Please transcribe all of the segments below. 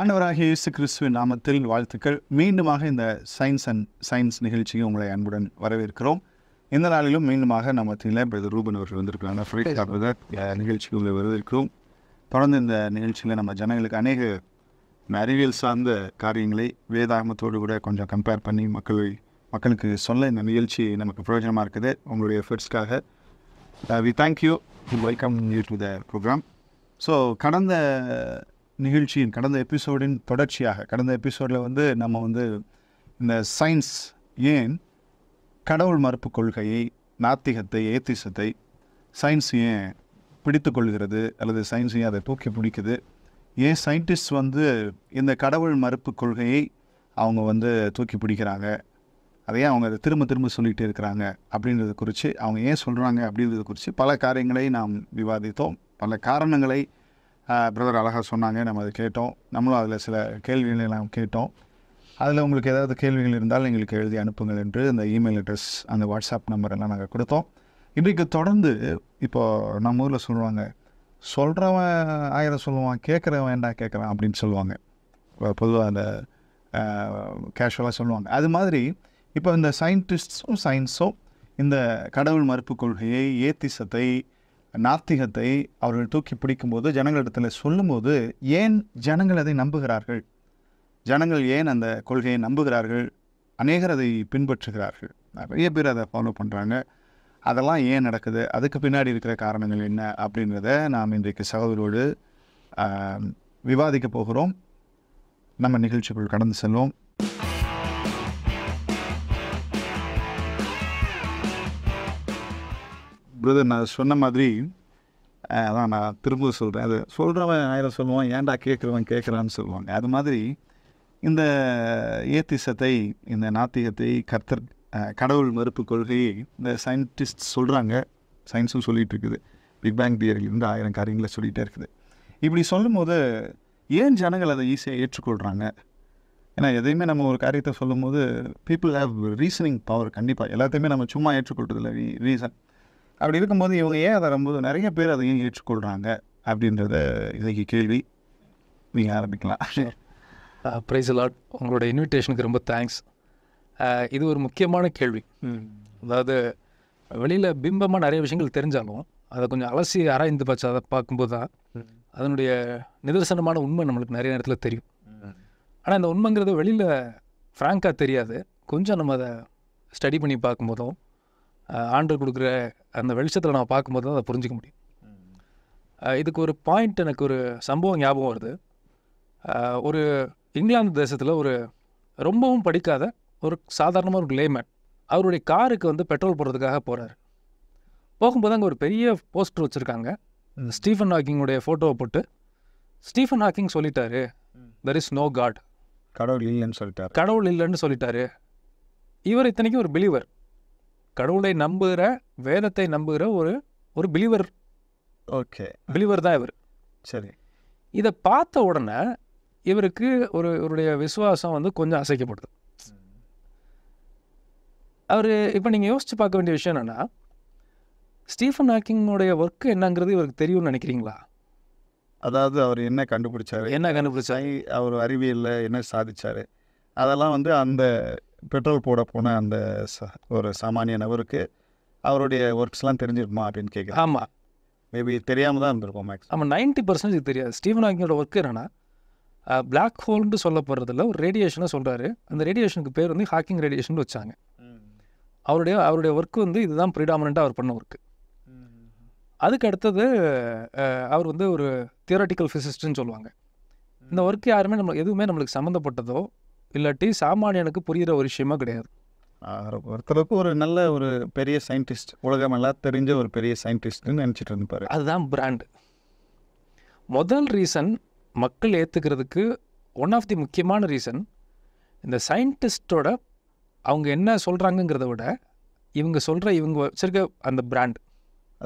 ஆண்டவராகிய இயேசு கிறிஸ்துவின் நாமத்தில் வாழ்த்துக்கள் மீண்டுமாக இந்த சயின்ஸ் அண்ட் சயின்ஸ் நிகழ்ச்சியை உங்களை அன்புடன் வரவேற்கிறோம் இந்த நாளிலும் மீண்டுமாக நம்ம மத்தியில் பிரதர் ரூபன் அவர்கள் வந்திருக்கிறாங்க ஃப்ரீட் பிரதர் நிகழ்ச்சிக்கு உங்களை வரவேற்கிறோம் தொடர்ந்து இந்த நிகழ்ச்சியில் நம்ம ஜனங்களுக்கு அநேக அறிவியல் சார்ந்த காரியங்களை வேதாகமத்தோடு கூட கொஞ்சம் கம்பேர் பண்ணி மக்கள் மக்களுக்கு சொல்ல இந்த நிகழ்ச்சி நமக்கு பிரயோஜனமாக இருக்குது உங்களுடைய எஃபர்ட்ஸ்க்காக we thank you welcome you to the programme so கடந்த நிகழ்ச்சியின் கடந்த எபிசோடின் தொடர்ச்சியாக கடந்த எபிசோடில் வந்து நம்ம வந்து இந்த சயின்ஸ் ஏன் கடவுள் மறுப்பு கொள்கையை நாத்திகத்தை ஏத்திசத்தை சயின்ஸ் ஏன் பிடித்து கொள்கிறது அல்லது சயின்ஸ் ஏன் அதை தூக்கி பிடிக்குது ஏன் சயின்டிஸ்ட் வந்து இந்த கடவுள் மறுப்பு கொள்கையை அவங்க வந்து தூக்கி பிடிக்கிறாங்க அதையே அவங்க அதை திரும்ப திரும்ப சொல்லிகிட்டே இருக்கிறாங்க அப்படின்றத குறித்து அவங்க ஏன் சொல்கிறாங்க அப்படின்றத குறித்து பல காரியங்களை நாம் விவாதித்தோம் பல காரணங்களை பிரதர் அழகாக சொன்னாங்க நம்ம அதை கேட்டோம் நம்மளும் அதில் சில கேள்விகளை நாம் கேட்டோம் அதில் உங்களுக்கு ஏதாவது கேள்விகள் இருந்தால் எங்களுக்கு எழுதி அனுப்புங்கள் என்று அந்த இமெயில் அட்ரஸ் அந்த வாட்ஸ்அப் நம்பர் எல்லாம் நாங்கள் கொடுத்தோம் இன்றைக்கு தொடர்ந்து இப்போது நம்ம ஊரில் சொல்லுவாங்க சொல்கிறவன் ஆயிரம் சொல்லுவான் கேட்குறவன் வேண்டாம் கேட்குறான் அப்படின்னு சொல்லுவாங்க பொதுவாக அந்த கேஷுவலாக சொல்லுவாங்க அது மாதிரி இப்போ இந்த சயின்டிஸ்ட்ஸும் சயின்ஸும் இந்த கடவுள் மறுப்பு கொள்கையை ஏத்திசத்தை நாத்திகத்தை அவர்கள் தூக்கி பிடிக்கும்போது ஜனங்களிடத்தில் சொல்லும்போது ஏன் ஜனங்கள் அதை நம்புகிறார்கள் ஜனங்கள் ஏன் அந்த கொள்கையை நம்புகிறார்கள் அநேகர் அதை பின்பற்றுகிறார்கள் நிறைய பேர் அதை ஃபாலோ பண்ணுறாங்க அதெல்லாம் ஏன் நடக்குது அதுக்கு பின்னாடி இருக்கிற காரணங்கள் என்ன அப்படின்றத நாம் இன்றைக்கு சகோதரோடு விவாதிக்க போகிறோம் நம்ம நிகழ்ச்சிகள் கடந்து செல்வோம் பிரதர் நான் சொன்ன மாதிரி அதான் நான் திரும்ப சொல்கிறேன் அது சொல்கிறவன் ஆயிரம் சொல்லுவான் ஏன்டா கேட்குறவன் கேட்குறான்னு சொல்லுவாங்க அது மாதிரி இந்த ஏத்திசத்தை இந்த நாத்திகத்தை கர்த்தர் கடவுள் மறுப்பு கொள்கையை இந்த சயின்டிஸ்ட் சொல்கிறாங்க சயின்ஸும் சொல்லிகிட்டு இருக்குது பிக் பேங் இருந்து ஆயிரம் காரியங்களை சொல்லிகிட்டே இருக்குது இப்படி சொல்லும் போது ஏன் ஜனங்கள் அதை ஈஸியாக ஏற்றுக்கொள்கிறாங்க ஏன்னா எதையுமே நம்ம ஒரு காரியத்தை சொல்லும் போது பீப்புள் ஹேவ் ரீசனிங் பவர் கண்டிப்பாக எல்லாத்தையுமே நம்ம சும்மா ஏற்றுக்கொள்றதில்ல ரீ ரீசன் அப்படி இருக்கும்போது இவங்க ஏன் அதை ரொம்ப நிறைய பேர் அதையும் ஏற்றுக்கொள்கிறாங்க அப்படின்றத இன்றைக்கி கேள்வி நீங்கள் ஆரம்பிக்கலாம் ப்ரைஸ் லாட் உங்களோட இன்விடேஷனுக்கு ரொம்ப தேங்க்ஸ் uh, இது ஒரு முக்கியமான கேள்வி அதாவது வெளியில் பிம்பமாக நிறைய விஷயங்கள் தெரிஞ்சாலும் அதை கொஞ்சம் அலசி ஆராய்ந்து பார்த்து அதை பார்க்கும்போது தான் அதனுடைய நிதர்சனமான உண்மை நம்மளுக்கு நிறைய நேரத்தில் தெரியும் ஆனால் இந்த உண்மைங்கிறது வெளியில் ஃப்ராங்காக தெரியாது கொஞ்சம் நம்ம அதை ஸ்டடி பண்ணி பார்க்கும்போதும் ஆண்டு கொடுக்குற அந்த வெளிச்சத்தில் நான் பார்க்கும்போது தான் அதை புரிஞ்சிக்க முடியும் இதுக்கு ஒரு பாயிண்ட் எனக்கு ஒரு சம்பவம் ஞாபகம் வருது ஒரு இங்கிலாந்து தேசத்தில் ஒரு ரொம்பவும் படிக்காத ஒரு சாதாரணமாக ஒரு லேமேன் அவருடைய காருக்கு வந்து பெட்ரோல் போடுறதுக்காக போகிறாரு போகும்போது அங்கே ஒரு பெரிய போஸ்டர் வச்சுருக்காங்க ஸ்டீஃபன் ஹாக்கிங்குடைய ஃபோட்டோவை போட்டு ஸ்டீஃபன் ஹாக்கிங் சொல்லிட்டாரு தெர் இஸ் நோ காட் கடவுள் இல்லைன்னு சொல்லிட்டார் கடவுள் இல்லைன்னு சொல்லிட்டாரு இவர் இத்தனைக்கும் ஒரு பிலீவர் கடவுளை நம்புகிற வேதத்தை நம்புகிற ஒரு ஒரு பிலீவர் ஓகே பிலிவர் தான் இவர் சரி இதை பார்த்த உடனே இவருக்கு ஒரு இவருடைய விசுவாசம் வந்து கொஞ்சம் அசைக்கப்படுது அவர் இப்போ நீங்கள் யோசித்து பார்க்க வேண்டிய விஷயம் என்னென்னா ஸ்டீஃபன் ஹாக்கிங்கோடைய ஒர்க்கு என்னங்கிறது இவருக்கு தெரியும்னு நினைக்கிறீங்களா அதாவது அவர் என்ன கண்டுபிடிச்சாரு என்ன கண்டுபிடிச்சாய் அவர் அறிவியலில் என்ன சாதிச்சார் அதெல்லாம் வந்து அந்த பெட்ரோல் போட போன அந்த ஒரு சாமானிய நபருக்கு அவருடைய ஒர்க்ஸ்லாம் தெரிஞ்சிருக்குமா அப்படின்னு கேட்க ஆமாம் மேபி தெரியாமல் தான் இருந்திருக்கோம் மேக்ஸ் ஆமாம் நைன்ட்டி பர்சன்டேஜ் தெரியாது ஸ்டீவன் ஹாக்கிங்கோட ஒர்க் என்னன்னா பிளாக் ஹோல்னு சொல்லப்படுறதில் ஒரு ரேடியேஷனை சொல்கிறாரு அந்த ரேடியேஷனுக்கு பேர் வந்து ஹாக்கிங் ரேடியேஷன் வச்சாங்க அவருடைய அவருடைய ஒர்க் வந்து இதுதான் ப்ரீடாமினாக அவர் பண்ண ஒர்க்கு அதுக்கு அடுத்தது அவர் வந்து ஒரு தியோரட்டிக்கல் ஃபிசிஸ்ட்னு சொல்லுவாங்க இந்த ஒர்க் யாருமே நம்ம எதுவுமே நம்மளுக்கு சம்மந்தப்பட்டதோ இல்லாட்டி சாமானியனுக்கு புரிகிற ஒரு விஷயமா கிடையாது ஒருத்தருக்கு ஒரு நல்ல ஒரு பெரிய சயின்டிஸ்ட் எல்லாம் தெரிஞ்ச ஒரு பெரிய சயின்டிஸ்ட்னு நினச்சிட்டு இருந்துப்பாரு அதுதான் பிராண்டு முதல் ரீசன் மக்கள் ஏற்றுக்கிறதுக்கு ஒன் ஆஃப் தி முக்கியமான ரீசன் இந்த சயின்டிஸ்டோட அவங்க என்ன சொல்கிறாங்கங்கிறத விட இவங்க சொல்கிற இவங்க வச்சிருக்க அந்த பிராண்ட்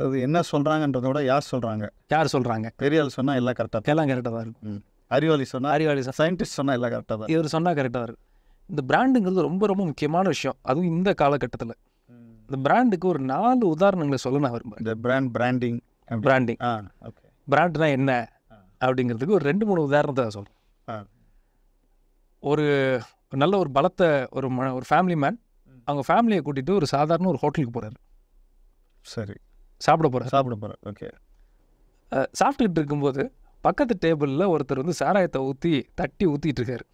அது என்ன சொல்கிறாங்கன்றத விட யார் சொல்கிறாங்க யார் சொல்கிறாங்க பெரியால் சொன்னால் எல்லாம் கரெக்டாக எல்லாம் கரெக்டாக தான் இருக்கும் அறிவாளி சொன்னா அறிவாளி சார் சயின்டிஸ்ட் சொன்னால் எல்லாம் கரெக்டாக தான் இவர் சொன்னால் கரெக்டாக இருக்கும் இந்த பிராண்டுங்கிறது ரொம்ப ரொம்ப முக்கியமான விஷயம் அதுவும் இந்த காலகட்டத்தில் இந்த பிராண்டுக்கு ஒரு நாலு உதாரணங்களை சொல்ல நான் விரும்புகிறேன் இந்த brand branding branding ah okay பிராண்ட்னா என்ன அப்படிங்கிறதுக்கு ஒரு ரெண்டு மூணு உதாரணத்தை சொல்கிறேன் ஒரு நல்ல ஒரு பலத்த ஒரு ம ஒரு ஃபேமிலி மேன் அவங்க ஃபேமிலியை கூட்டிகிட்டு ஒரு சாதாரண ஒரு ஹோட்டலுக்கு போகிறார் சரி சாப்பிட போகிறார் சாப்பிட போகிறார் ஓகே சாப்பிட்டுக்கிட்டு இருக்கும்போது பக்கத்து டேபிளில் ஒருத்தர் வந்து சாராயத்தை ஊற்றி தட்டி ஊற்றிட்டு இருக்கார்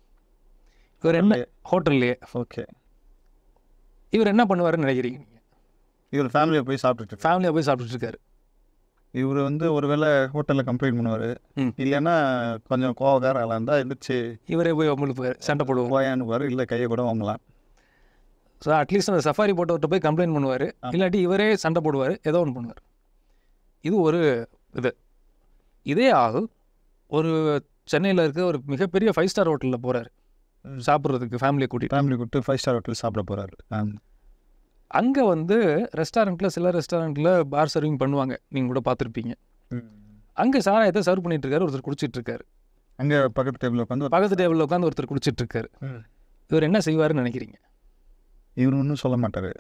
இவர் என்ன ஹோட்டல்லையே ஓகே இவர் என்ன பண்ணுவாருன்னு நினைக்கிறீங்க இவர் ஃபேமிலியை போய் சாப்பிட்டுட்டு ஃபேமிலியாக போய் சாப்பிட்டுட்டு இவர் வந்து ஒருவேளை ஹோட்டலில் கம்ப்ளைண்ட் பண்ணுவார் இல்லைன்னா கொஞ்சம் கோவக்கார ஆளாக இருந்தால் இருந்துச்சு இவரே போய் உங்களுக்கு சண்டை போடுவோம் போயான்னு இல்லை கையை கூட வாங்கலாம் ஸோ அட்லீஸ்ட் அந்த சஃபாரி போட்டவர்கிட்ட போய் கம்ப்ளைண்ட் பண்ணுவார் இல்லாட்டி இவரே சண்டை போடுவார் ஏதோ ஒன்று பண்ணுவார் இது ஒரு இது இதே ஆகும் ஒரு சென்னையில் இருக்க ஒரு மிகப்பெரிய ஃபைவ் ஸ்டார் ஹோட்டலில் போகிறார் சாப்பிட்றதுக்கு ஃபேமிலியை கூட்டி ஃபேமிலி கூப்பிட்டு ஃபைவ் ஸ்டார் ஹோட்டலில் சாப்பிட போகிறாரு அங்கே வந்து ரெஸ்டாரண்ட்டில் சில ரெஸ்டாரண்ட்டில் பார் சர்விங் பண்ணுவாங்க நீங்கள் கூட பார்த்துருப்பீங்க அங்கே சாராயத்தை சர்வ் பண்ணிட்டு ஒருத்தர் குடிச்சிட்ருக்காரு அங்கே பக்கத்து டேபிளில் உட்காந்து பக்கத்து டேபிளில் உட்காந்து ஒருத்தர் குடிச்சிட்ருக்காரு இவர் என்ன செய்வாருன்னு நினைக்கிறீங்க இவர் ஒன்றும் சொல்ல மாட்டார்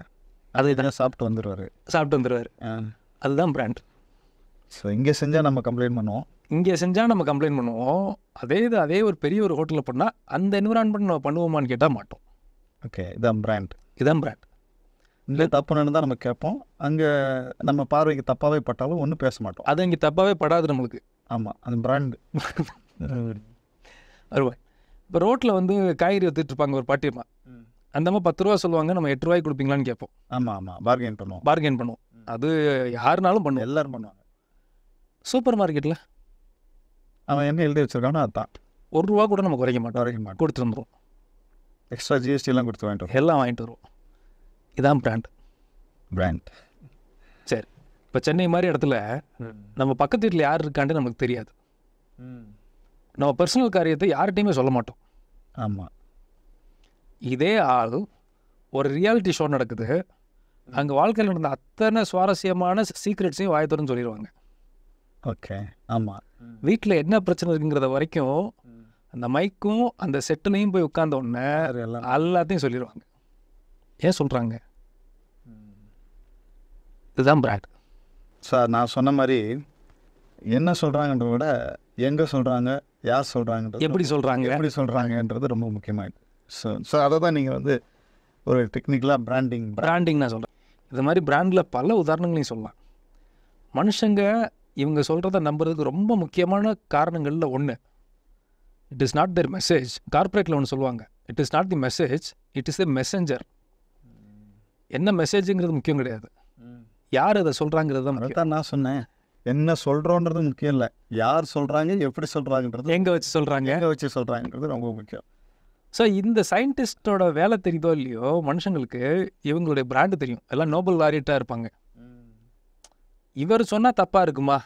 அதை தானே சாப்பிட்டு வந்துடுவார் சாப்பிட்டு வந்துடுவார் அதுதான் பிராண்ட் ஸோ இங்கே செஞ்சால் நம்ம கம்ப்ளைண்ட் பண்ணுவோம் இங்கே செஞ்சால் நம்ம கம்ப்ளைண்ட் பண்ணுவோம் அதே இது அதே ஒரு பெரிய ஒரு ஹோட்டலில் பண்ணால் அந்த என்விரான்மெண்ட் நம்ம பண்ணுவோமான்னு கேட்டால் மாட்டோம் ஓகே இதான் பிராண்ட் இதான் பிராண்ட் இல்லை தப்பு தான் நம்ம கேட்போம் அங்கே நம்ம பார்வைக்கு தப்பாகவே பட்டாலும் ஒன்றும் பேச மாட்டோம் அது இங்கே தப்பாகவே படாது நம்மளுக்கு ஆமாம் அது பிராண்டு வருவாய் இப்போ ரோட்டில் வந்து காய்கறி வித்துட்டு இருப்பாங்க ஒரு பாட்டியம்மா அந்த மாதிரி பத்து ரூபா சொல்லுவாங்க நம்ம எட்டு ரூபாய்க்கு கொடுப்பீங்களான்னு கேட்போம் ஆமாம் ஆமாம் பார்கெயின் பண்ணுவோம் பார்கெயின் பண்ணுவோம் அது யாருனாலும் பண்ணுவோம் எல்லோரும் பண்ணுவாங்க சூப்பர் மார்க்கெட்டில் அவன் என்ன எழுதி வச்சிருக்கானோ அதுதான் ஒரு ரூபா கூட நம்ம குறைக்க மாட்டோம் குறைக்க மாட்டோம் கொடுத்து எக்ஸ்ட்ரா ஜிஎஸ்டிலாம் கொடுத்து வாங்கிட்டு வரும் எல்லாம் வாங்கிட்டு வருவோம் இதான் பிராண்ட் பிராண்ட் சரி இப்போ சென்னை மாதிரி இடத்துல நம்ம பக்கத்து வீட்டில் யார் இருக்கான்ட்டு நமக்கு தெரியாது நம்ம பர்சனல் காரியத்தை யார்கிட்டையுமே சொல்ல மாட்டோம் ஆமாம் இதே ஆள் ஒரு ரியாலிட்டி ஷோ நடக்குது அங்கே வாழ்க்கையில் நடந்த அத்தனை சுவாரஸ்யமான சீக்ரெட்ஸையும் வாயத்தோறுன்னு சொல்லிடுவாங்க ஓகே ஆமாம் வீட்டில் என்ன பிரச்சனை இருக்குங்கிறத வரைக்கும் அந்த மைக்கும் அந்த செட்டுலையும் போய் உட்கார்ந்த உடனே எல்லாத்தையும் சொல்லிடுவாங்க ஏன் சொல்கிறாங்க இதுதான் பிராட் சார் நான் சொன்ன மாதிரி என்ன சொல்கிறாங்கன்றத விட எங்கே சொல்கிறாங்க யார் சொல்கிறாங்க எப்படி சொல்கிறாங்க எப்படி சொல்கிறாங்கன்றது ரொம்ப முக்கியமாகிடுது ஸோ ஸோ அதை தான் நீங்கள் வந்து ஒரு டெக்னிக்கலாக பிராண்டிங் பிராண்டிங் நான் சொல்கிறேன் இது மாதிரி பிராண்டில் பல உதாரணங்களையும் சொல்லலாம் மனுஷங்க இவங்க சொல்கிறத நம்புறதுக்கு ரொம்ப முக்கியமான காரணங்களில் ஒன்று it is not the message கார்ப்பரேட்டில் ஒன்று சொல்லுவாங்க it is not the message it is the messenger என்ன மெசேஜுங்கிறது முக்கியம் கிடையாது யார் அதை சொல்கிறாங்கிறது தான் தான் நான் சொன்னேன் என்ன சொல்கிறோன்றது முக்கியம் இல்லை யார் சொல்கிறாங்க எப்படி சொல்கிறாங்கன்றது எங்கே வச்சு சொல்கிறாங்க எங்கே வச்சு சொல்கிறாங்கன்றது ரொம்ப முக்கியம் ஸோ இந்த சயின்டிஸ்டோட வேலை தெரியுதோ இல்லையோ மனுஷங்களுக்கு இவங்களுடைய பிராண்டு தெரியும் எல்லாம் நோபல் வாரியட்டாக இருப்பாங்க இவர் சொன்னால் தப்பாக இருக்குமா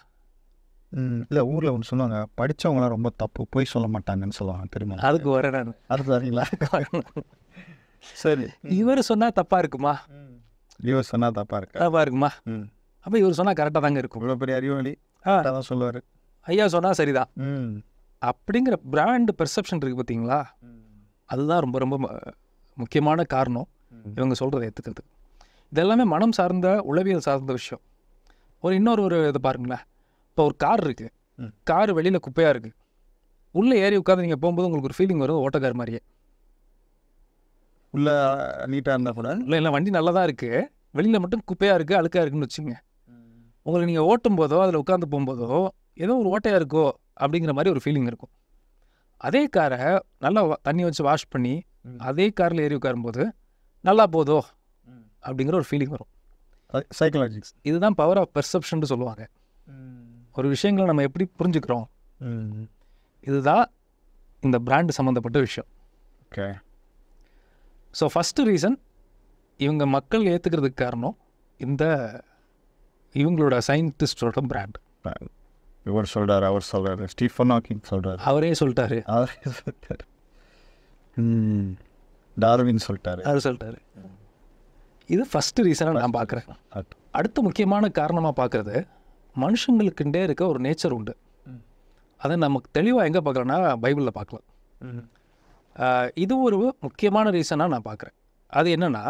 இல்லை ஊரில் ஒன்று சொன்னாங்க படித்தவங்களாம் ரொம்ப தப்பு போய் சொல்ல மாட்டாங்கன்னு சொல்லுவாங்க தெரியுமா அதுக்கு வர நான் அது சரிங்களா சரி இவர் சொன்னால் தப்பாக இருக்குமா இவர் சொன்னால் தப்பாக இருக்கு தப்பாக இருக்குமா அப்போ இவர் சொன்னால் கரெக்டாக தாங்க இருக்கும் இவ்வளோ பெரிய அறிவாளி அதான் சொல்லுவார் ஐயா சொன்னால் சரிதான் அப்படிங்கிற பிராண்ட் பெர்செப்ஷன் இருக்குது பார்த்தீங்களா அதுதான் ரொம்ப ரொம்ப முக்கியமான காரணம் இவங்க சொல்கிறத ஏற்றுக்கிறதுக்கு இதெல்லாமே மனம் சார்ந்த உளவியல் சார்ந்த விஷயம் ஒரு இன்னொரு ஒரு இதை பாருங்களேன் இப்போ ஒரு கார் இருக்குது கார் வெளியில் குப்பையாக இருக்குது உள்ளே ஏறி உட்காந்து நீங்கள் போகும்போது உங்களுக்கு ஒரு ஃபீலிங் வரும் ஓட்டக்கார் மாதிரியே உள்ளே நீட்டாக இருந்தால் கூட இல்லை இல்லை வண்டி நல்லா தான் இருக்குது வெளியில் மட்டும் குப்பையாக இருக்குது அழுக்காக இருக்குன்னு வச்சுங்க உங்களை நீங்கள் ஓட்டும் போதோ அதில் உட்காந்து போகும்போதோ ஏதோ ஒரு ஓட்டையாக இருக்கோ அப்படிங்கிற மாதிரி ஒரு ஃபீலிங் இருக்கும் அதே காரை நல்லா தண்ணி வச்சு வாஷ் பண்ணி அதே காரில் ஏறி உட்காரும்போது நல்லா போதோ அப்படிங்கிற ஒரு ஃபீலிங் வரும் சைக்கலாஜிக்ஸ் இதுதான் பவர் ஆஃப் பெர்செப்ஷன் சொல்லுவாங்க ஒரு விஷயங்களை நம்ம எப்படி புரிஞ்சுக்கிறோம் இதுதான் இந்த பிராண்டு சம்மந்தப்பட்ட விஷயம் ஓகே ஸோ ஃபஸ்ட்டு ரீசன் இவங்க மக்கள் ஏற்றுக்கிறதுக்கு காரணம் இந்த இவங்களோட சயின்டிஸ்டோட பிராண்ட் இவர் சொல்கிறார் அவர் சொல்கிறார் ஸ்டீஃபன் ஹாக்கிங் சொல்கிறார் அவரே சொல்லிட்டாரு அவரே சொல்லிட்டார் டார்வின் சொல்லிட்டாரு அவர் சொல்லிட்டாரு இது ஃபஸ்ட்டு ரீசனாக நான் பார்க்குறேன் அடுத்த முக்கியமான காரணமாக பார்க்குறது மனுஷங்களுக்குண்டே இருக்க ஒரு நேச்சர் உண்டு அதை நமக்கு தெளிவாக எங்கே பார்க்குறோன்னா பைபிளில் பார்க்கலாம் இது ஒரு முக்கியமான ரீசனாக நான் பார்க்குறேன் அது என்னென்னா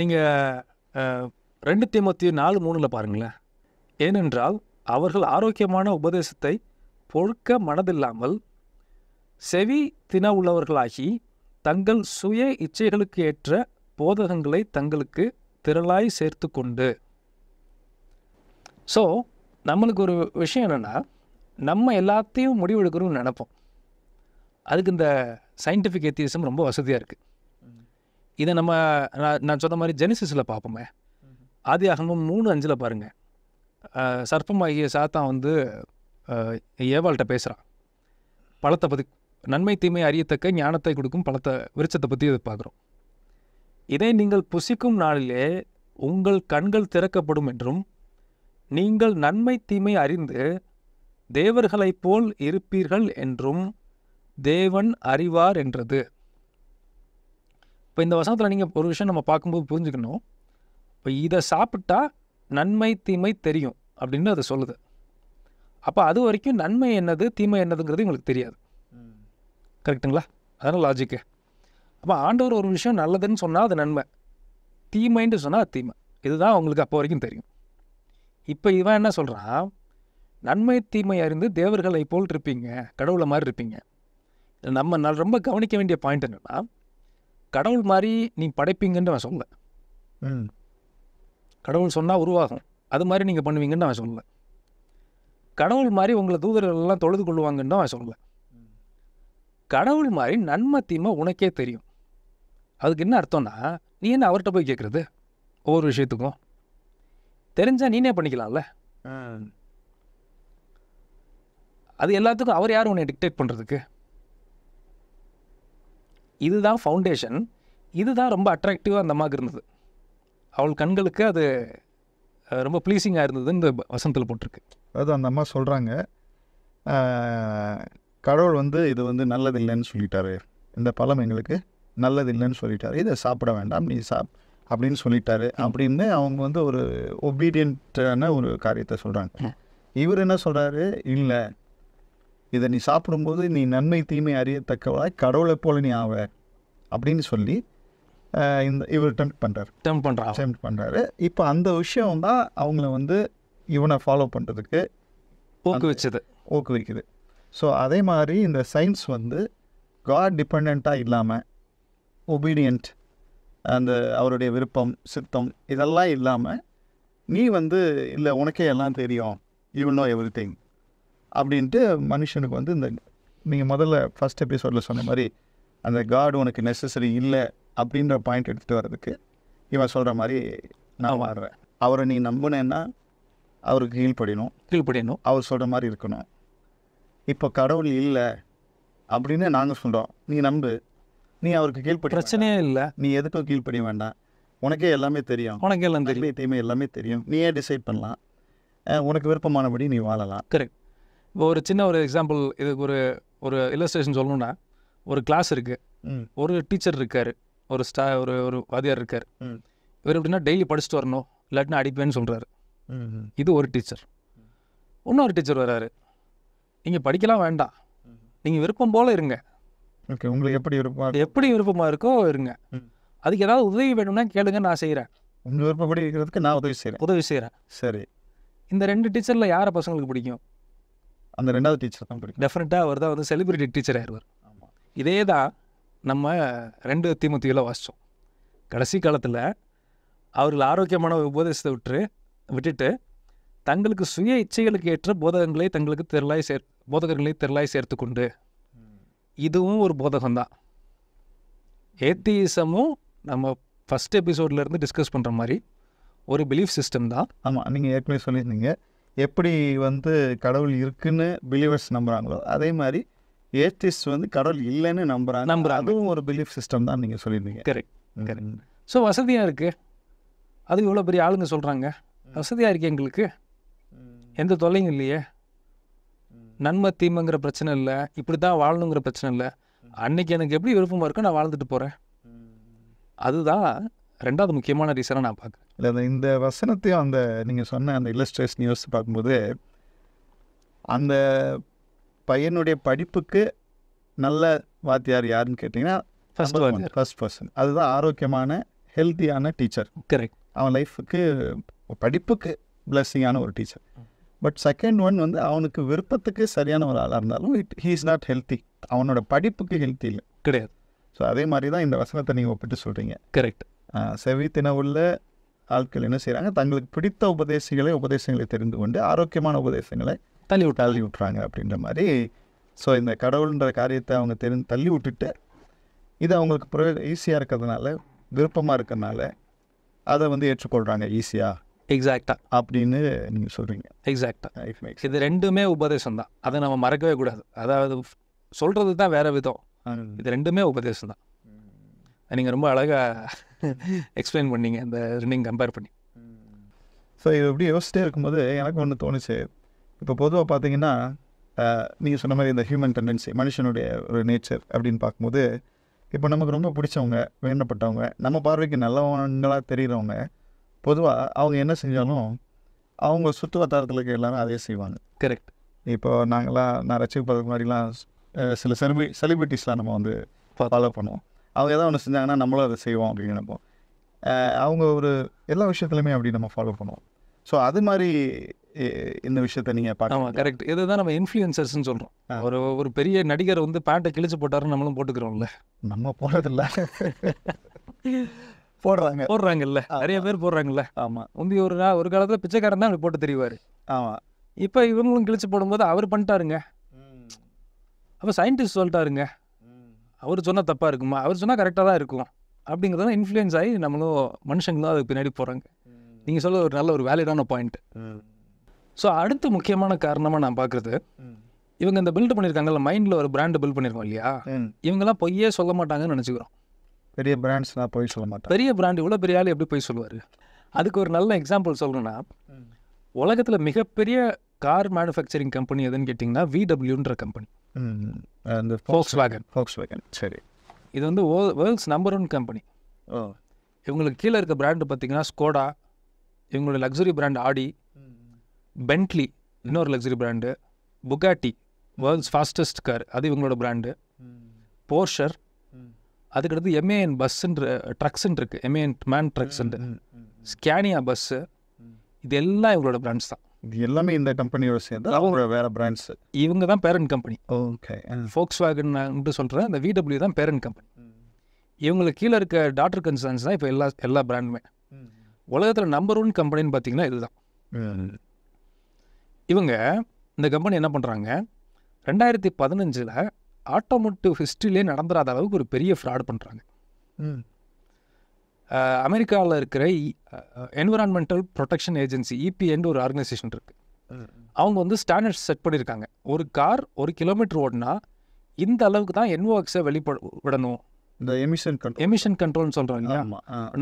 நீங்கள் ரெண்டு தீமத்தி நாலு மூணில் பாருங்களேன் ஏனென்றால் அவர்கள் ஆரோக்கியமான உபதேசத்தை பொறுக்க மனதில்லாமல் செவி தின உள்ளவர்களாகி தங்கள் சுய இச்சைகளுக்கு ஏற்ற போதகங்களை தங்களுக்கு திரளாய் சேர்த்து கொண்டு ஸோ நம்மளுக்கு ஒரு விஷயம் என்னென்னா நம்ம எல்லாத்தையும் முடிவெடுக்கணும்னு நினப்போம் அதுக்கு இந்த சயின்டிஃபிக் எத்தியசம் ரொம்ப வசதியாக இருக்குது இதை நம்ம நான் நான் சொன்ன மாதிரி ஜெனிசிஸில் பார்ப்போமே ஆதி அகமும் மூணு அஞ்சில் பாருங்கள் சர்ப்பமாகிய சாத்தான் வந்து ஏவாள்கிட்ட பேசுகிறான் பழத்தை பற்றி நன்மை தீமை அறியத்தக்க ஞானத்தை கொடுக்கும் பழத்தை விருச்சத்தை பற்றி பார்க்குறோம் இதை நீங்கள் புசிக்கும் நாளிலே உங்கள் கண்கள் திறக்கப்படும் என்றும் நீங்கள் நன்மை தீமை அறிந்து தேவர்களைப் போல் இருப்பீர்கள் என்றும் தேவன் அறிவார் என்றது இப்போ இந்த வசனத்தில் நீங்கள் ஒரு விஷயம் நம்ம பார்க்கும்போது புரிஞ்சுக்கணும் இப்போ இதை சாப்பிட்டா நன்மை தீமை தெரியும் அப்படின்னு அதை சொல்லுது அப்போ அது வரைக்கும் நன்மை என்னது தீமை என்னதுங்கிறது உங்களுக்கு தெரியாது கரெக்டுங்களா அதான் லாஜிக்கு அப்போ ஆண்டவர் ஒரு விஷயம் நல்லதுன்னு சொன்னால் அது நன்மை தீமைன்னு சொன்னால் அது தீமை இதுதான் அவங்களுக்கு அப்போ வரைக்கும் தெரியும் இப்போ இவன் என்ன சொல்கிறான் நன்மை தீமை அறிந்து தேவர்களை போல் இருப்பீங்க கடவுளை மாதிரி இருப்பீங்க நம்ம நான் ரொம்ப கவனிக்க வேண்டிய பாயிண்ட் என்னென்னா கடவுள் மாதிரி நீ படைப்பீங்கன்னு அவன் சொல்ல கடவுள் சொன்னால் உருவாகும் அது மாதிரி நீங்கள் பண்ணுவீங்கன்னு அவன் சொல்ல கடவுள் மாதிரி உங்களை தூதர்கள்லாம் தொழுது கொள்வாங்கன்னு அவன் சொல்ல கடவுள் மாதிரி நன்மை தீமை உனக்கே தெரியும் அதுக்கு என்ன அர்த்தம்னா நீ என்ன அவர்கிட்ட போய் கேட்குறது ஒவ்வொரு விஷயத்துக்கும் தெரிஞ்சால் நீனே பண்ணிக்கலாம்ல அது எல்லாத்துக்கும் அவர் யார் உன்னை டிக்டேட் பண்ணுறதுக்கு இதுதான் ஃபவுண்டேஷன் இதுதான் ரொம்ப அட்ராக்டிவாக அந்த அம்மாவுக்கு இருந்தது அவள் கண்களுக்கு அது ரொம்ப ப்ளீஸிங்காக இருந்தது இந்த வசந்தில் போட்டிருக்கு அதாவது அந்த அம்மா சொல்கிறாங்க கடவுள் வந்து இது வந்து நல்லது இல்லைன்னு சொல்லிட்டாரு இந்த பழம் எங்களுக்கு நல்லது இல்லைன்னு சொல்லிட்டாரு இதை சாப்பிட வேண்டாம் நீ சாப் அப்படின்னு சொல்லிட்டாரு அப்படின்னு அவங்க வந்து ஒரு ஒபீடியன்டான ஒரு காரியத்தை சொல்கிறாங்க இவர் என்ன சொல்கிறாரு இல்லை இதை நீ சாப்பிடும்போது நீ நன்மை தீமை அறியத்தக்கவாய் கடவுளை போல நீ ஆவ அப்படின்னு சொல்லி இந்த இவர் டெம்ப் பண்ணுறாரு டெம்ப் பண்ணுறா டெம்ப் பண்ணுறாரு இப்போ அந்த விஷயம் தான் அவங்கள வந்து இவனை ஃபாலோ பண்ணுறதுக்கு ஊக்குவிச்சது ஊக்குவிக்குது ஸோ அதே மாதிரி இந்த சயின்ஸ் வந்து காட் டிபெண்ட்டாக இல்லாமல் ஒபீடியன்ட் அந்த அவருடைய விருப்பம் சித்தம் இதெல்லாம் இல்லாமல் நீ வந்து இல்லை உனக்கே எல்லாம் தெரியும் யூ நோ எவ்ரி திங் அப்படின்ட்டு மனுஷனுக்கு வந்து இந்த நீங்கள் முதல்ல ஃபஸ்ட் எபிசோடில் சொன்ன மாதிரி அந்த காடு உனக்கு நெசசரி இல்லை அப்படின்ற பாயிண்ட் எடுத்துகிட்டு வர்றதுக்கு இவன் சொல்கிற மாதிரி நான் வாடுறேன் அவரை நீ நம்பினேன்னா அவருக்கு கீழ்ப்படியணும் கீழ்ப்படியணும் அவர் சொல்கிற மாதிரி இருக்கணும் இப்போ கடவுள் இல்லை அப்படின்னு நாங்கள் சொல்கிறோம் நீ நம்பு நீ அவருக்கு கீழ்படி பிரச்சனையே இல்லை நீ எதுக்கும் கீழ்படி வேண்டாம் உனக்கே எல்லாமே தெரியும் உனக்கே எல்லாம் தெரியும் தீமை எல்லாமே தெரியும் நீயே டிசைட் பண்ணலாம் உனக்கு விருப்பமானபடி நீ வாழலாம் கரெக்ட் இப்போ ஒரு சின்ன ஒரு எக்ஸாம்பிள் இதுக்கு ஒரு ஒரு இல்லஸ்ட்ரேஷன் சொல்லணும்னா ஒரு கிளாஸ் இருக்குது ஒரு டீச்சர் இருக்கார் ஒரு ஸ்டா ஒரு ஒரு வாதியார் இருக்கார் இவர் எப்படின்னா டெய்லி படிச்சுட்டு வரணும் இல்லாட்டினா அடிப்பேன்னு சொல்கிறாரு இது ஒரு டீச்சர் இன்னொரு டீச்சர் வராரு நீங்கள் படிக்கலாம் வேண்டாம் நீங்கள் விருப்பம் போல் இருங்க ஓகே உங்களுக்கு எப்படி விருப்பமாக எப்படி விருப்பமாக இருக்கோ இருங்க அதுக்கு ஏதாவது உதவி வேணும்னா கேளுங்க நான் செய்கிறேன் உங்கள் விருப்பப்படி இருக்கிறதுக்கு நான் உதவி செய்கிறேன் உதவி செய்கிறேன் சரி இந்த ரெண்டு டீச்சரில் யாரை பசங்களுக்கு பிடிக்கும் அந்த ரெண்டாவது டீச்சர் தான் பிடிக்கும் டெஃபினட்டாக அவர் தான் வந்து செலிபிரிட்டி டீச்சர் ஆயிடுவார் இதே தான் நம்ம ரெண்டு திமுத்தியில் வாசித்தோம் கடைசி காலத்தில் அவர்கள் ஆரோக்கியமான உபதேசத்தை விட்டு விட்டுட்டு தங்களுக்கு சுய இச்சைகளுக்கு ஏற்ற போதகங்களை தங்களுக்கு திரளாய் சேர் போதகர்களை திரளாய் சேர்த்து கொண்டு இதுவும் ஒரு போதகம்தான் ஏத்தியிசமும் நம்ம ஃபஸ்ட் எபிசோட்லேருந்து டிஸ்கஸ் பண்ணுற மாதிரி ஒரு பிலீஃப் சிஸ்டம் தான் ஆமாம் நீங்கள் ஏற்கனவே சொல்லியிருந்தீங்க எப்படி வந்து கடவுள் இருக்குன்னு பிலீவர்ஸ் நம்புகிறாங்களோ அதே மாதிரி ஏத்திஸ் வந்து கடவுள் இல்லைன்னு நம்புகிறாங்க நம்புகிறாங்க அதுவும் ஒரு பிலீஃப் சிஸ்டம் தான் நீங்கள் சொல்லியிருந்தீங்க கரெக்ட் கரெக்ட் ஸோ வசதியாக இருக்குது அது இவ்வளோ பெரிய ஆளுங்க சொல்கிறாங்க வசதியாக இருக்குது எங்களுக்கு எந்த தொல்லையும் இல்லையே நன்மை தீமைங்கிற பிரச்சனை இல்லை இப்படி தான் வாழணுங்கிற பிரச்சனை இல்லை அன்னைக்கு எனக்கு எப்படி விருப்பமாக இருக்கோ நான் வாழ்ந்துட்டு போகிறேன் அதுதான் ரெண்டாவது முக்கியமான ரீசனாக நான் பார்க்குறேன் இல்லை இந்த வசனத்தையும் அந்த நீங்கள் சொன்ன அந்த இல்லஸ்ட்ரேஷன் நியூஸ் பார்க்கும்போது அந்த பையனுடைய படிப்புக்கு நல்ல வாத்தியார் யாருன்னு கேட்டிங்கன்னா ஃபஸ்ட் ஃபஸ்ட் பர்சன் அதுதான் ஆரோக்கியமான ஹெல்த்தியான டீச்சர் கரெக்ட் அவன் லைஃபுக்கு படிப்புக்கு பிளஸ்ஸிங்கான ஒரு டீச்சர் பட் செகண்ட் ஒன் வந்து அவனுக்கு விருப்பத்துக்கு சரியான ஒரு ஆளாக இருந்தாலும் it he is not healthy அவனோட படிப்புக்கு ஹெல்த்தி இல்லை கிடையாது ஸோ அதே மாதிரி தான் இந்த வசனத்தை நீங்கள் ஒப்பிட்டு சொல்கிறீங்க கரெக்ட் செவி தினவுள்ள ஆட்கள் என்ன செய்கிறாங்க தங்களுக்கு பிடித்த உபதேசங்களை உபதேசங்களை தெரிந்து கொண்டு ஆரோக்கியமான உபதேசங்களை தள்ளி விட்டு தள்ளி விட்டுறாங்க அப்படின்ற மாதிரி ஸோ இந்த கடவுள்ன்ற காரியத்தை அவங்க தெரிந்து தள்ளி விட்டுட்டு இது அவங்களுக்கு ஈஸியாக இருக்கிறதுனால விருப்பமாக இருக்கிறதுனால அதை வந்து ஏற்றுக்கொள்கிறாங்க ஈஸியாக எக்ஸாக்டாக அப்படின்னு நீங்கள் சொல்கிறீங்க எக்ஸாக்டாக இது ரெண்டுமே உபதேசம் தான் அதை நம்ம மறக்கவே கூடாது அதாவது சொல்கிறது தான் வேறு விதம் இது ரெண்டுமே உபதேசம் தான் நீங்கள் ரொம்ப அழகாக எக்ஸ்பிளைன் பண்ணீங்க இந்த ரெண்டையும் கம்பேர் பண்ணி ஸோ இது இப்படி யோசிச்சிட்டே இருக்கும்போது எனக்கு ஒன்று தோணுச்சு இப்போ பொதுவாக பார்த்தீங்கன்னா நீங்கள் சொன்ன மாதிரி இந்த ஹியூமன் டெண்டன்சி மனுஷனுடைய ஒரு நேச்சர் அப்படின்னு பார்க்கும்போது இப்போ நமக்கு ரொம்ப பிடிச்சவங்க வேண்டப்பட்டவங்க நம்ம பார்வைக்கு நல்லவங்களாக தெரிகிறவங்க பொதுவாக அவங்க என்ன செஞ்சாலும் அவங்க சுற்று வட்டாரத்தில் எல்லாரும் அதே செய்வாங்க கரெக்ட் இப்போ நாங்களாம் நான் போகிறதுக்கு முன்னாடிலாம் சில செலிபி செலிபிரிட்டிஸ்லாம் நம்ம வந்து ஃபாலோ பண்ணுவோம் அவங்க எதாவது ஒன்று செஞ்சாங்கன்னா நம்மளும் அதை செய்வோம் அப்படின்னு நினைப்போம் அவங்க ஒரு எல்லா விஷயத்துலையுமே அப்படி நம்ம ஃபாலோ பண்ணுவோம் ஸோ அது மாதிரி இந்த விஷயத்த நீங்கள் பார்க்கலாம் கரெக்ட் இதை தான் நம்ம இன்ஃப்ளூயன்சர்ஸ்னு சொல்கிறோம் ஒரு ஒரு பெரிய நடிகர் வந்து பேண்ட்டை கிழிச்சு போட்டாருன்னு நம்மளும் போட்டுக்கிறோம்ல நம்ம போனதில்ல போடுறாங்க போடுறாங்கல்ல நிறைய பேர் போடுறாங்கல்ல ஆமா முந்தைய ஒரு நாள் ஒரு காலத்துல பிச்சைக்காரன் தான் அப்படி போட்டு தெரிவாரு ஆமா இப்ப இவங்களும் கிழிச்சு போடும்போது அவர் பண்ணிட்டாருங்க அப்ப சயின்டிஸ்ட் சொல்லிட்டாருங்க அவர் சொன்னா தப்பா இருக்குமா அவர் சொன்னா கரெக்டா தான் இருக்கும் அப்படிங்கிறத இன்ஃப்ளூயன்ஸ் ஆகி நம்மளும் மனுஷங்களும் அதுக்கு பின்னாடி போறாங்க நீங்க சொல்ல ஒரு நல்ல ஒரு வேலிடான பாயிண்ட் ஸோ அடுத்த முக்கியமான காரணமாக நான் பார்க்குறது இவங்க இந்த பில்ட் பண்ணியிருக்காங்கல்ல மைண்டில் ஒரு பிராண்டு பில்ட் பண்ணியிருக்கோம் இல்லையா இவங்கெல்லாம் பொய்யே சொல்ல மாட்டாங்கன்னு நினச்சிக்கிறோம் பெரிய பிராண்ட்ஸ் நான் போய் சொல்ல மாட்டேன் பெரிய பிராண்ட் இவ்வளோ பெரிய ஆள் எப்படி போய் சொல்லுவார் அதுக்கு ஒரு நல்ல எக்ஸாம்பிள் சொல்லணும்னா உலகத்தில் மிகப்பெரிய கார் மேனுஃபேக்சரிங் கம்பெனி எதுன்னு கேட்டிங்கன்னா விடபிள்யூன்ற கம்பெனி அந்த ஃபோக்ஸ் வேகன் ஃபோக்ஸ் வேகன் சரி இது வந்து வேர்ல்ட்ஸ் நம்பர் ஒன் கம்பெனி ஓ இவங்களுக்கு கீழே இருக்க பிராண்டு பார்த்தீங்கன்னா ஸ்கோடா இவங்களோட லக்ஸுரி பிராண்ட் ஆடி பென்ட்லி இன்னொரு luxury brand Bugatti world's fastest car அது இவங்களோட பிராண்டு போர்ஷர் அதுக்கடுத்து எம்ஏஎன் பஸ்ஸுன்ற ட்ரக்ஸ்ன்னு இருக்குது எம்ஏஎன் மேன் ட்ரக்ஸ்ன்ட்டு ஸ்கேனியா பஸ்ஸு இது எல்லாம் இவங்களோட பிராண்ட்ஸ் தான் இது எல்லாமே இந்த கம்பெனியோட சேர்ந்து அவங்க வேறு பிராண்ட்ஸ் இவங்க தான் பேரண்ட் கம்பெனி ஓகே ஃபோக்ஸ் வேகன்ட்டு சொல்கிறேன் இந்த விடபிள்யூ தான் பேரண்ட் கம்பெனி இவங்களுக்கு கீழே இருக்க டாக்டர் கன்சர்ன்ஸ் தான் இப்போ எல்லா எல்லா பிராண்டுமே உலகத்தில் நம்பர் ஒன் கம்பெனின்னு பார்த்தீங்கன்னா இதுதான் இவங்க இந்த கம்பெனி என்ன பண்ணுறாங்க ரெண்டாயிரத்தி பதினஞ்சில் ஆட்டோமோட்டிவ் ஹிஸ்ட்ரியிலே நடந்துடாத அளவுக்கு ஒரு பெரிய ஃப்ராட் பண்ணுறாங்க அமெரிக்காவில் இருக்கிற என்விரான்மெண்டல் ப்ரொடெக்ஷன் ஏஜென்சி இபிஎன்னு ஒரு ஆர்கனைசேஷன் இருக்குது அவங்க வந்து ஸ்டாண்டர்ட் செட் பண்ணியிருக்காங்க ஒரு கார் ஒரு கிலோமீட்டர் ஓடினா இந்த அளவுக்கு தான் என்வாக்ஸை வெளிப்பட விடணும் இந்த எமிஷன் கண்ட்ரோல் எமிஷன் கண்ட்ரோல்னு சொல்கிறாங்க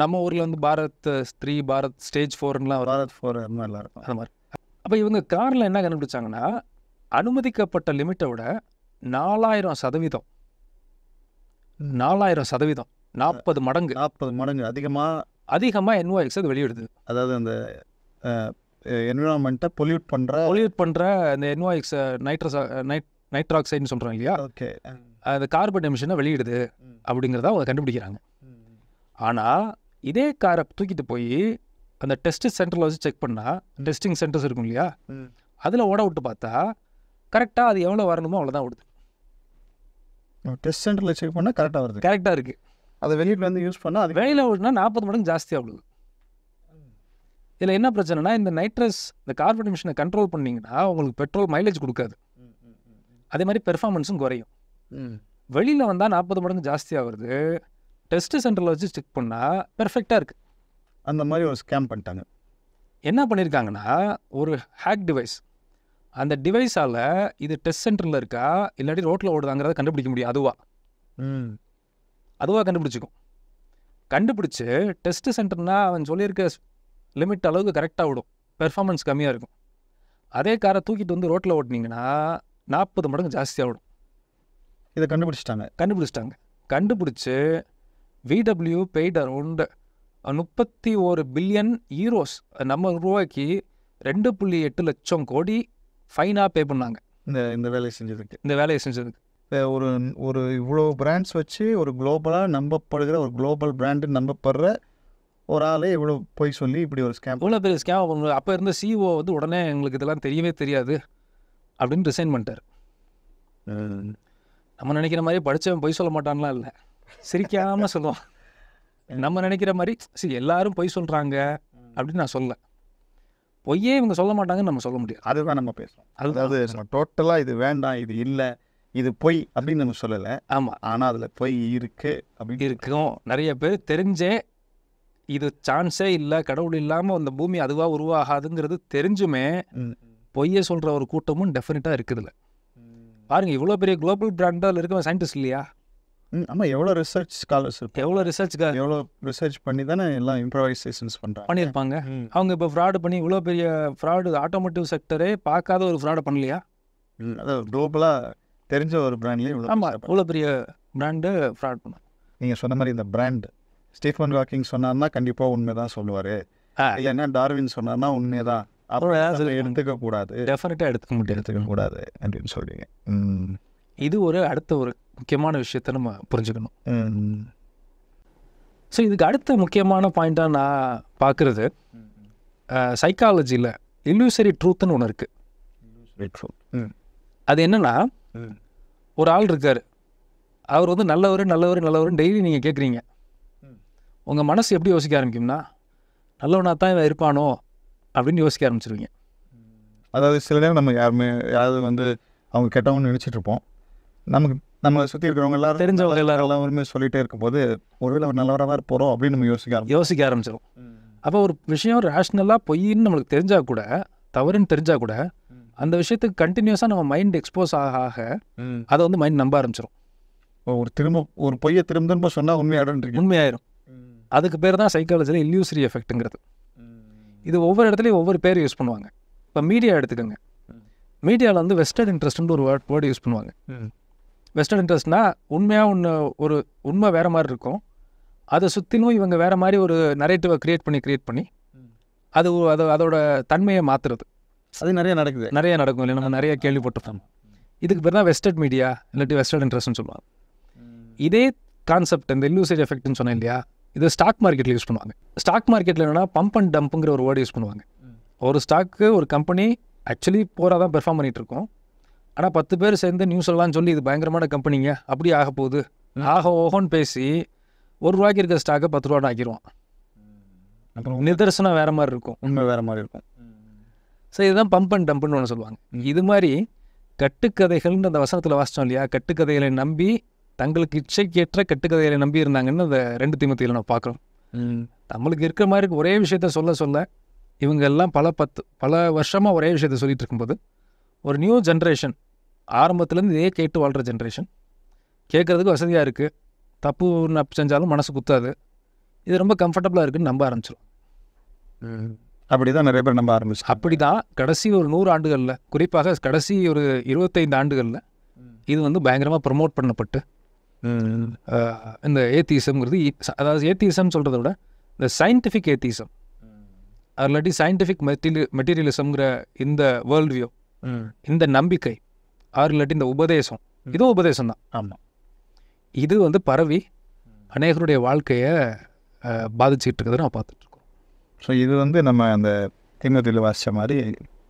நம்ம ஊரில் வந்து பாரத் த்ரீ பாரத் ஸ்டேஜ் ஃபோர்லாம் பாரத் ஃபோர் அந்த மாதிரிலாம் இருக்கும் அந்த மாதிரி அப்போ இவங்க காரில் என்ன கண்டுபிடிச்சாங்கன்னா அனுமதிக்கப்பட்ட லிமிட்டை விட நாலாயிரம் சதவீதம் நாலாயிரம் சதவீதம் நாற்பது மடங்கு நாற்பது மடங்கு அதிகமாக அதிகமாக என்வாய்ஸ் அது வெளியிடுது அதாவது அந்த என்விரான்மெண்ட்டை பொல்யூட் பண்ணுற பொல்யூட் பண்ணுற அந்த என்வாய்ஸ் நைட்ரஸ் நைட் நைட்ராக்சைடுன்னு சொல்கிறோம் இல்லையா ஓகே அந்த கார்பன் எமிஷனை வெளியிடுது அப்படிங்கிறத அவங்க கண்டுபிடிக்கிறாங்க ஆனால் இதே காரை தூக்கிட்டு போய் அந்த டெஸ்ட் சென்டரில் வச்சு செக் பண்ணால் டெஸ்டிங் சென்டர்ஸ் இருக்கும் இல்லையா அதில் ஓட விட்டு பார்த்தா கரெக்டாக அது எவ்வளோ வரணுமோ அவ்வளோதான் ஓடுது டெஸ்ட் சென்டரில் செக் பண்ணால் கரெக்டாக வருது கரெக்டாக இருக்குது அதை வெளியில் வந்து யூஸ் பண்ணால் அது வெளியில் ஓட்டினா நாற்பது மடங்கு ஜாஸ்தி விழுது இதில் என்ன பிரச்சனைனா இந்த நைட்ரஸ் இந்த கார்பன் மிஷினை கண்ட்ரோல் பண்ணிங்கன்னா உங்களுக்கு பெட்ரோல் மைலேஜ் கொடுக்காது அதே மாதிரி பெர்ஃபார்மன்ஸும் குறையும் வெளியில் வந்தால் நாற்பது மடங்கு ஜாஸ்தியாக வருது டெஸ்ட் சென்டரில் வச்சு செக் பண்ணால் பெர்ஃபெக்டாக இருக்குது அந்த மாதிரி ஒரு ஸ்கேம் பண்ணிட்டாங்க என்ன பண்ணியிருக்காங்கன்னா ஒரு ஹேக் டிவைஸ் அந்த டிவைஸால் இது டெஸ்ட் சென்டரில் இருக்கா இல்லாட்டி ரோட்டில் ஓடுதாங்கிறத கண்டுபிடிக்க முடியும் அதுவாக அதுவாக கண்டுபிடிச்சிக்கும் கண்டுபிடிச்சி டெஸ்ட் சென்டர்னா அவன் சொல்லியிருக்க லிமிட் அளவுக்கு கரெக்டாக விடும் பெர்ஃபார்மன்ஸ் கம்மியாக இருக்கும் அதே காரை தூக்கிட்டு வந்து ரோட்டில் ஓட்டினீங்கன்னா நாற்பது மடங்கு ஜாஸ்தியாக விடும் இதை கண்டுபிடிச்சிட்டாங்க கண்டுபிடிச்சிட்டாங்க கண்டுபிடிச்சி விடபிள்யூ பெய்ட் அரௌண்ட் முப்பத்தி ஒரு பில்லியன் ஈரோஸ் நம்ம ரூபாய்க்கு ரெண்டு புள்ளி எட்டு லட்சம் கோடி ஃபைனாக பே பண்ணாங்க இந்த இந்த வேலையை செஞ்சதுக்கு இந்த வேலையை செஞ்சதுக்கு ஒரு ஒரு இவ்வளோ பிராண்ட்ஸ் வச்சு ஒரு குளோபலாக நம்பப்படுகிற ஒரு குளோபல் பிராண்டுன்னு நம்பப்படுற ஒரு ஆளே இவ்வளோ போய் சொல்லி இப்படி ஒரு ஸ்கேம் இவ்வளோ பெரிய ஸ்கேம் அவங்க அப்போ இருந்த சிஓ e வந்து உடனே எங்களுக்கு இதெல்லாம் தெரியவே தெரியாது அப்படின்னு ரிசைன் பண்ணிட்டார் நம்ம நினைக்கிற மாதிரி படித்தவன் பொய் சொல்ல மாட்டான்லாம் இல்லை சிரிக்காமல் சொல்லுவான் நம்ம நினைக்கிற மாதிரி சரி எல்லாரும் பொய் சொல்கிறாங்க அப்படின்னு நான் சொல்லலை பொய்யே இவங்க சொல்ல மாட்டாங்கன்னு நம்ம சொல்ல முடியாது அதுதான் நம்ம பேசுகிறோம் அதாவது நம்ம டோட்டலாக இது வேண்டாம் இது இல்லை இது பொய் அப்படின்னு நம்ம சொல்லலை ஆமாம் ஆனால் அதில் பொய் இருக்கு அப்படி இருக்கும் நிறைய பேர் தெரிஞ்சே இது சான்ஸே இல்லை கடவுள் இல்லாமல் அந்த பூமி அதுவாக உருவாகாதுங்கிறது தெரிஞ்சுமே பொய்யை சொல்கிற ஒரு கூட்டமும் டெஃபினட்டாக இருக்குதுல்ல பாருங்கள் இவ்வளோ பெரிய குளோபல் பிராண்டாக இருக்கிற சயின்டிஸ்ட் இல்லையா ஆமாம் எவ்வளோ ரிசர்ச் ஸ்காலர்ஷிப் எவ்வளோ ரிசர்ச்சுக்காக எவ்வளோ ரிசர்ச் பண்ணி தானே எல்லாம் இம்ப்ரவைசேஷன்ஸ் பண்ணுறாங்க பண்ணியிருப்பாங்க அவங்க இப்போ ஃப்ராடு பண்ணி இவ்வளோ பெரிய ஃப்ராடு ஆட்டோமோட்டிவ் செக்டரே பார்க்காத ஒரு ஃப்ராடை பண்ணலையா அதாவது குளோபலாக தெரிஞ்ச ஒரு பிராண்ட்லேயே ஆமாம் இவ்வளோ பெரிய பிராண்டு ஃப்ராட் பண்ண நீங்கள் சொன்ன மாதிரி இந்த பிராண்ட் ஸ்டீஃபன் வாக்கிங் சொன்னார்னா கண்டிப்பாக உண்மை தான் சொல்லுவார் ஏன்னா டார்வின் சொன்னார்னா உண்மை தான் அப்புறம் எடுத்துக்க கூடாது டெஃபினட்டாக எடுத்துக்க முடியும் எடுத்துக்க கூடாது அப்படின்னு சொல்லுவீங்க இது ஒரு அடுத்த ஒரு முக்கியமான விஷயத்த நம்ம புரிஞ்சுக்கணும் ஸோ இதுக்கு அடுத்த முக்கியமான பாயிண்ட்டாக நான் பார்க்குறது சைக்காலஜியில் இல்யூசரி ட்ரூத்துன்னு ஒன்று இருக்குது அது என்னென்னா ஒரு ஆள் இருக்கார் அவர் வந்து நல்லவர் நல்லவர் நல்லவர் டெய்லி நீங்கள் கேட்குறீங்க உங்கள் மனசு எப்படி யோசிக்க ஆரம்பிக்கும்னா நல்லவனாக தான் இவன் இருப்பானோ அப்படின்னு யோசிக்க ஆரம்பிச்சிருவீங்க அதாவது சில நேரம் நம்ம யாருமே யாராவது வந்து அவங்க கெட்டவங்கன்னு நினச்சிட்ருப்போம் நமக்கு நம்ம சுற்றி இருக்கிறவங்க எல்லாரும் தெரிஞ்சவங்க எல்லாரும் எல்லாருமே சொல்லிகிட்டே இருக்கும்போது ஒருவேளை ஒரு நல்லவராக போகிறோம் அப்படின்னு நம்ம யோசிக்க யோசிக்க ஆரம்பிச்சிடும் அப்போ ஒரு விஷயம் ரேஷ்னலாக பொய்ன்னு நம்மளுக்கு தெரிஞ்சால் கூட தவறுன்னு தெரிஞ்சால் கூட அந்த விஷயத்துக்கு கண்டினியூஸாக நம்ம மைண்ட் எக்ஸ்போஸ் ஆக ஆக அதை வந்து மைண்ட் நம்ப ஆரம்பிச்சிடும் ஒரு திரும்ப ஒரு பொய்யை திரும்ப திரும்ப சொன்னால் உண்மையாடும் உண்மையாயிரும் அதுக்கு பேர் தான் சைக்காலஜியில் இல்யூசரி எஃபெக்ட்டுங்கிறது இது ஒவ்வொரு இடத்துலையும் ஒவ்வொரு பேர் யூஸ் பண்ணுவாங்க இப்போ மீடியா எடுத்துக்கோங்க மீடியாவில் வந்து வெஸ்டர்ன் இன்ட்ரெஸ்ட்னு ஒரு வேர்ட் வேர்டு யூஸ் பண்ணுவாங்க வெஸ்டர்ன் இன்ட்ரெஸ்ட்னால் உண்மையாக ஒன்று ஒரு உண்மை வேறு மாதிரி இருக்கும் அதை சுற்றிலும் இவங்க வேறு மாதிரி ஒரு நரேட்டிவை க்ரியேட் பண்ணி க்ரியேட் பண்ணி அது அது அதோட தன்மையை மாற்றுறது அது நிறைய நடக்குது நிறைய நடக்கும் இல்லை நான் நிறைய கேள்விப்பட்டிருக்கோம் இதுக்கு பேர் தான் வெஸ்டர்ன் மீடியா இல்லாட்டி வெஸ்டர்ன் இன்ட்ரெஸ்ட்னு சொல்லுவாங்க இதே கான்செப்ட் இந்த இல்லூசேஜ் எஃபெக்ட்னு சொன்னேன் இல்லையா இது ஸ்டாக் மார்க்கெட்டில் யூஸ் பண்ணுவாங்க ஸ்டாக் மார்க்கெட்டில் என்னென்னா பம்ப் அண்ட் டம்ப்புங்கிற ஒரு வேர்டு யூஸ் பண்ணுவாங்க ஒரு ஸ்டாக்கு ஒரு கம்பெனி ஆக்சுவலி போராக தான் பெர்ஃபார்ம் பண்ணிகிட்டு இருக்கோம் ஆனால் பத்து பேர் சேர்ந்து நியூஸ் எல்லாம் சொல்லி இது பயங்கரமான கம்பெனிங்க அப்படி ஆக போகுது ஆக ஓஹோன்னு பேசி ஒரு ரூபாய்க்கு இருக்கிற ஸ்டாக்கை பத்து ரூபான்னு ஆக்கிடுவான் அப்புறம் நிதர்சனம் வேறு மாதிரி இருக்கும் உண்மை வேறு மாதிரி இருக்கும் ஸோ இதுதான் பம்ப் அண்ட் டம்ப்னு ஒன்று சொல்லுவாங்க இது மாதிரி கட்டுக்கதைகள்னு அந்த வசனத்தில் வாசித்தோம் இல்லையா கட்டுக்கதைகளை நம்பி தங்களுக்கு இச்சைக்கேற்ற கட்டுக்கதைகளை நம்பி இருந்தாங்கன்னு அந்த ரெண்டு திமுத்தையில் நம்ம பார்க்குறோம் நம்மளுக்கு இருக்கிற மாதிரி ஒரே விஷயத்த சொல்ல சொல்ல இவங்க எல்லாம் பல பத்து பல வருஷமாக ஒரே விஷயத்த சொல்லிகிட்டு இருக்கும்போது ஒரு நியூ ஜென்ரேஷன் ஆரம்பத்துலேருந்து இதே கேட்டு வாழ்கிற ஜென்ரேஷன் கேட்குறதுக்கு வசதியாக இருக்குது தப்பு ஒன்று செஞ்சாலும் மனசு குத்தாது இது ரொம்ப கம்ஃபர்டபுளாக இருக்குதுன்னு நம்ப ஆரம்பிச்சிடும் அப்படி தான் நிறைய பேர் நம்ப ஆரம்பிச்சு அப்படி தான் கடைசி ஒரு நூறு ஆண்டுகளில் குறிப்பாக கடைசி ஒரு இருபத்தைந்து ஆண்டுகளில் இது வந்து பயங்கரமாக ப்ரொமோட் பண்ணப்பட்டு இந்த ஏத்திசம்ங்கிறது அதாவது ஏத்திசம்னு சொல்கிறத விட இந்த சயின்டிஃபிக் ஏத்திசம் அது இல்லாட்டி சயின்டிஃபிக் மெட்டீரியல் மெட்டீரியலிசம்ங்கிற இந்த வேர்ல்ட் வியூ இந்த நம்பிக்கை ஆறு இல்லாட்டி இந்த உபதேசம் இதுவும் உபதேசம் தான் ஆமாம் இது வந்து பரவி அநேகருடைய வாழ்க்கையை பாதிச்சுக்கிட்டு இருக்கிறத நான் பார்த்துட்ருக்கோம் ஸோ இது வந்து நம்ம அந்த திங்கத்தில் வாசித்த மாதிரி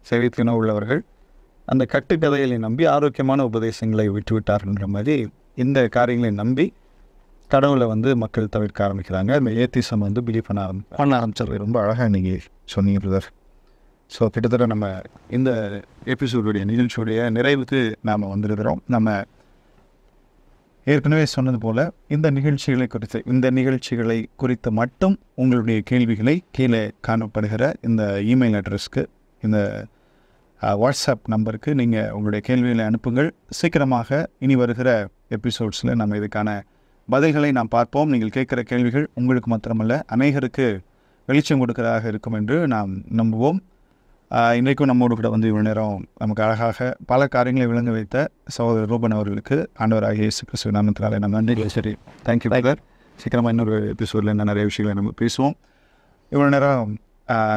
செவித்தின உள்ளவர்கள் அந்த கட்டுக்கதைகளை நம்பி ஆரோக்கியமான உபதேசங்களை விட்டுவிட்டார்ன்ற மாதிரி இந்த காரியங்களை நம்பி கடவுளை வந்து மக்கள் தவிர்க்க ஆரம்பிக்கிறாங்க ஏத்திசம் வந்து பிலீவ் பண்ண ஆரம்பி பண்ண ஆரம்பிச்சது ரொம்ப அழகாக நீங்கள் சொன்னீங்க பிரதர் ஸோ கிட்டத்தட்ட நம்ம இந்த எபிசோடுடைய நிகழ்ச்சியுடைய நிறைவுக்கு நாம் வந்திருக்கிறோம் நம்ம ஏற்கனவே சொன்னது போல் இந்த நிகழ்ச்சிகளை குறித்து இந்த நிகழ்ச்சிகளை குறித்து மட்டும் உங்களுடைய கேள்விகளை கீழே காணப்படுகிற இந்த இமெயில் அட்ரஸ்க்கு இந்த வாட்ஸ்அப் நம்பருக்கு நீங்கள் உங்களுடைய கேள்விகளை அனுப்புங்கள் சீக்கிரமாக இனி வருகிற எபிசோட்ஸில் நம்ம இதுக்கான பதில்களை நாம் பார்ப்போம் நீங்கள் கேட்குற கேள்விகள் உங்களுக்கு மாத்திரமல்ல அநேகருக்கு வெளிச்சம் கொடுக்கிறதாக இருக்கும் என்று நாம் நம்புவோம் இன்றைக்கும் நம்மோடு கூட வந்து இவ்வளோ நேரம் நமக்கு அழகாக பல காரியங்களை விளங்க வைத்த சகோதரர் ரூபன் அவர்களுக்கு ஆண்டவராக இயேசு கிறிஸ்துவ நாமத்தினாலே நம்ம நன்றி சரி தேங்க்யூ டைகர் சீக்கிரமாக இன்னொரு எபிசோடில் என்ன நிறைய விஷயங்களை நம்ம பேசுவோம் இவ்வளோ நேரம்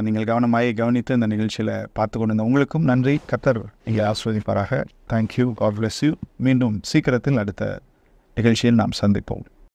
நீங்கள் கவனமாக கவனித்து இந்த நிகழ்ச்சியில் பார்த்து கொண்டு கொண்டிருந்த உங்களுக்கும் நன்றி கத்தர் இங்கே ஆஸ்வதிப்பாராக தேங்க்யூ காட் பிளஸ் யூ மீண்டும் சீக்கிரத்தில் அடுத்த நிகழ்ச்சியில் நாம் சந்திப்போம்